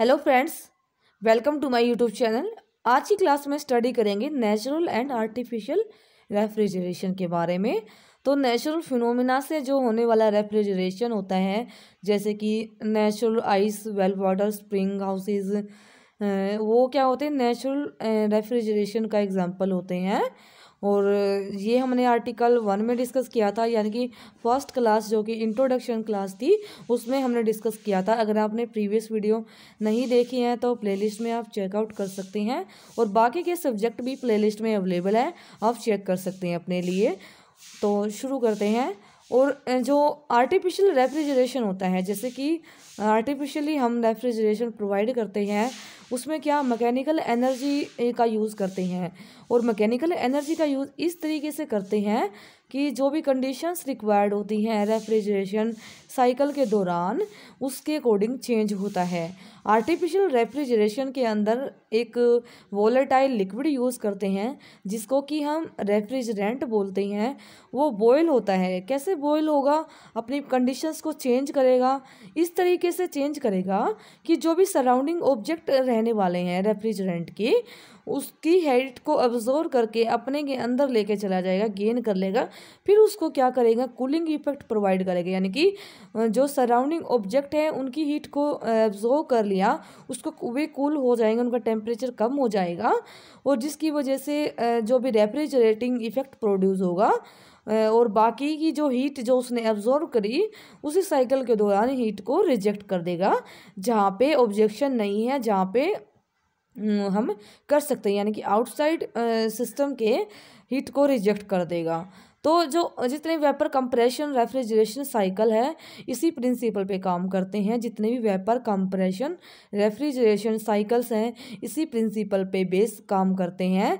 hello friends welcome to my YouTube channel आज की class में स्टडी करेंगे नेचुरल एंड आर्टिफिशियल रेफ्रिजरेशन के बारे में तो नेचुरल फिनोमिना से जो होने वाला रेफ्रिजरेशन होता है जैसे कि natural ice well water spring houses वो क्या होते हैं नेचुरल रेफ्रिजरेशन का एग्जाम्पल होते हैं और ये हमने आर्टिकल वन में डिस्कस किया था यानी कि फर्स्ट क्लास जो कि इंट्रोडक्शन क्लास थी उसमें हमने डिस्कस किया था अगर आपने प्रीवियस वीडियो नहीं देखी है तो प्लेलिस्ट में आप चेकआउट कर सकते हैं और बाकी के सब्जेक्ट भी प्लेलिस्ट में अवेलेबल है आप चेक कर सकते हैं अपने लिए तो शुरू करते हैं और जो आर्टिफिशियल रेफ्रिजरेशन होता है जैसे कि आर्टिफिशियली हम रेफ्रिजरेशन प्रोवाइड करते हैं उसमें क्या मैकेनिकल एनर्जी का यूज़ करते हैं और मैकेनिकल एनर्जी का यूज़ इस तरीके से करते हैं कि जो भी कंडीशंस रिक्वायर्ड होती हैं रेफ्रिजरेशन साइकिल के दौरान उसके अकॉर्डिंग चेंज होता है आर्टिफिशियल रेफ्रिजरेशन के अंदर एक वॉलेटाइल लिक्विड यूज़ करते हैं जिसको कि हम रेफ्रिजरेंट बोलते हैं वो बॉयल होता है कैसे बॉयल होगा अपनी कंडीशंस को चेंज करेगा इस तरीके से चेंज करेगा कि जो भी सराउंडिंग ऑब्जेक्ट रहने वाले हैं रेफ्रिजरेंट की उसकी हेल्थ को अब्जॉर्व करके अपने के अंदर लेके चला जाएगा गेन कर लेगा फिर उसको क्या करेगा कूलिंग इफेक्ट प्रोवाइड करेगा यानी कि जो सराउंडिंग ऑब्जेक्ट है उनकी हीट को एब्जॉर्व कर लिया उसको वे कूल हो जाएंगे उनका टेम्परेचर कम हो जाएगा और जिसकी वजह से जो भी रेफ्रिजरेटिंग इफेक्ट प्रोड्यूस होगा और बाकी की जो हीट जो उसने एब्जॉर्व करी उसी साइकिल के दौरान हीट को रिजेक्ट कर देगा जहाँ पे ऑब्जेक्शन नहीं है जहाँ पे हम कर सकते हैं यानी कि आउटसाइड सिस्टम के हीट को रिजेक्ट कर देगा तो जो जितने वेपर कंप्रेशन रेफ्रिजरेशन साइकिल है इसी प्रिंसिपल पे काम करते हैं जितने भी वेपर कंप्रेशन रेफ्रिजरेशन साइकिल्स हैं इसी प्रिंसिपल पे बेस काम करते हैं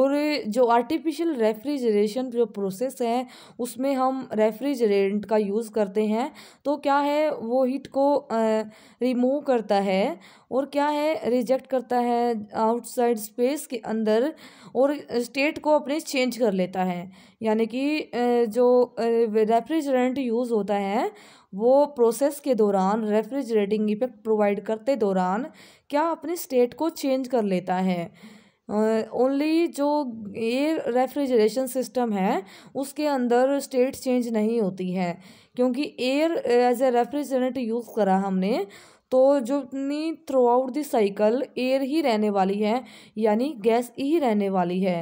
और जो आर्टिफिशियल रेफ्रिजरेशन जो प्रोसेस है उसमें हम रेफ्रिजरेंट का यूज़ करते हैं तो क्या है वो हीट को रिमूव करता है और क्या है रिजेक्ट करता है आउटसाइड स्पेस के अंदर और स्टेट को अपने चेंज कर लेता है यानी कि भी जो रेफ्रिजरेंट यूज़ होता है वो प्रोसेस के दौरान रेफ्रिजरेटिंग इफेक्ट प्रोवाइड करते दौरान क्या अपने स्टेट को चेंज कर लेता है ओनली uh, जो ये रेफ्रिजरेशन सिस्टम है उसके अंदर स्टेट चेंज नहीं होती है क्योंकि air as a refrigerant use करा हमने तो जो अपनी throughout the cycle air ही रहने वाली है यानी गैस ही रहने वाली है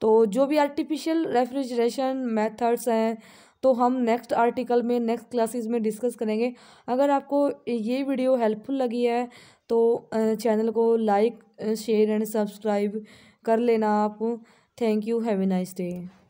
तो जो भी आर्टिफिशियल रेफ्रिजरेशन मेथड्स हैं तो हम नेक्स्ट आर्टिकल में नेक्स्ट क्लासेस में डिस्कस करेंगे अगर आपको ये वीडियो हेल्पफुल लगी है तो चैनल को लाइक शेयर एंड सब्सक्राइब कर लेना आप thank you have a nice day